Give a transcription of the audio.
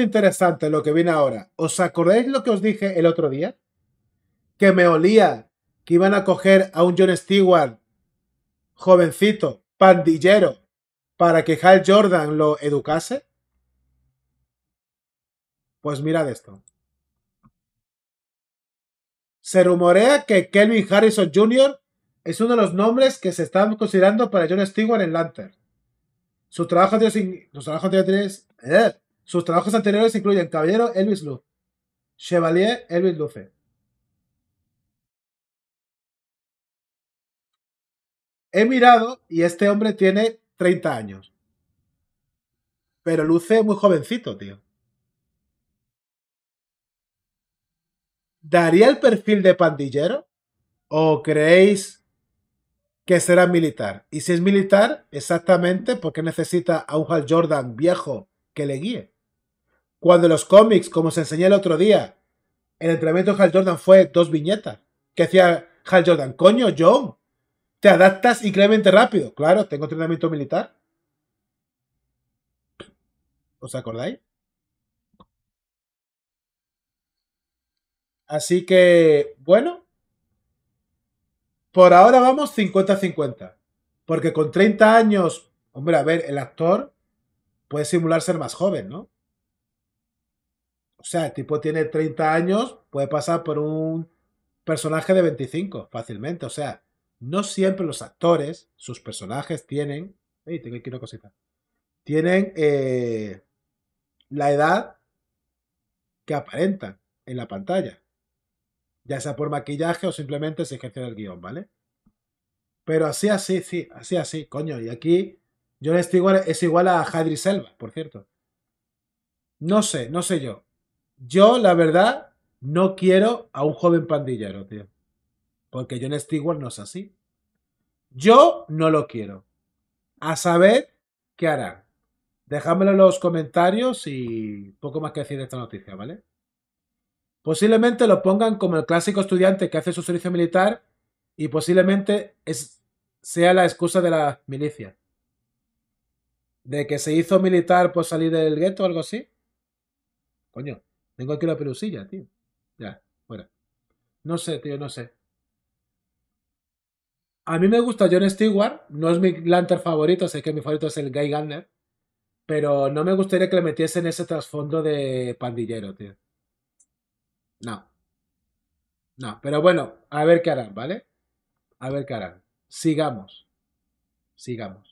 interesante lo que viene ahora. ¿Os acordáis lo que os dije el otro día? Que me olía que iban a coger a un John Stewart jovencito, pandillero, para que Hal Jordan lo educase. Pues mirad esto. Se rumorea que Kelvin Harrison Jr. es uno de los nombres que se están considerando para John Stewart en Lantern. Su trabajo de los su trabajo sus trabajos anteriores incluyen Caballero Elvis Luce, Chevalier Elvis Luce. He mirado y este hombre tiene 30 años. Pero luce muy jovencito, tío. ¿Daría el perfil de pandillero? ¿O creéis que será militar? Y si es militar, exactamente porque necesita a un Hal Jordan viejo que le guíe. Cuando los cómics, como se enseñé el otro día, el entrenamiento de Hal Jordan fue dos viñetas. que hacía Hal Jordan? Coño, John, te adaptas increíblemente rápido. Claro, tengo entrenamiento militar. ¿Os acordáis? Así que, bueno, por ahora vamos 50-50. Porque con 30 años, hombre, a ver, el actor puede simular ser más joven, ¿no? O sea, el tipo tiene 30 años, puede pasar por un personaje de 25 fácilmente. O sea, no siempre los actores, sus personajes tienen... tengo aquí una cosita. Tienen eh, la edad que aparentan en la pantalla. Ya sea por maquillaje o simplemente se ejerce el guión, ¿vale? Pero así, así, sí, así, así, coño. Y aquí les es igual a Hadri Selva, por cierto. No sé, no sé yo. Yo, la verdad, no quiero a un joven pandillero, tío. Porque John Stewart no es así. Yo no lo quiero. A saber qué harán. Dejádmelo en los comentarios y poco más que decir de esta noticia, ¿vale? Posiblemente lo pongan como el clásico estudiante que hace su servicio militar y posiblemente es, sea la excusa de la milicia. De que se hizo militar por salir del gueto o algo así. Coño, tengo aquí la pelusilla, tío. Ya, fuera. No sé, tío, no sé. A mí me gusta John Stewart. No es mi Lantern favorito, sé que mi favorito es el Guy Gardner. Pero no me gustaría que le metiesen ese trasfondo de pandillero, tío. No. No, pero bueno, a ver qué harán, ¿vale? A ver qué harán. Sigamos. Sigamos.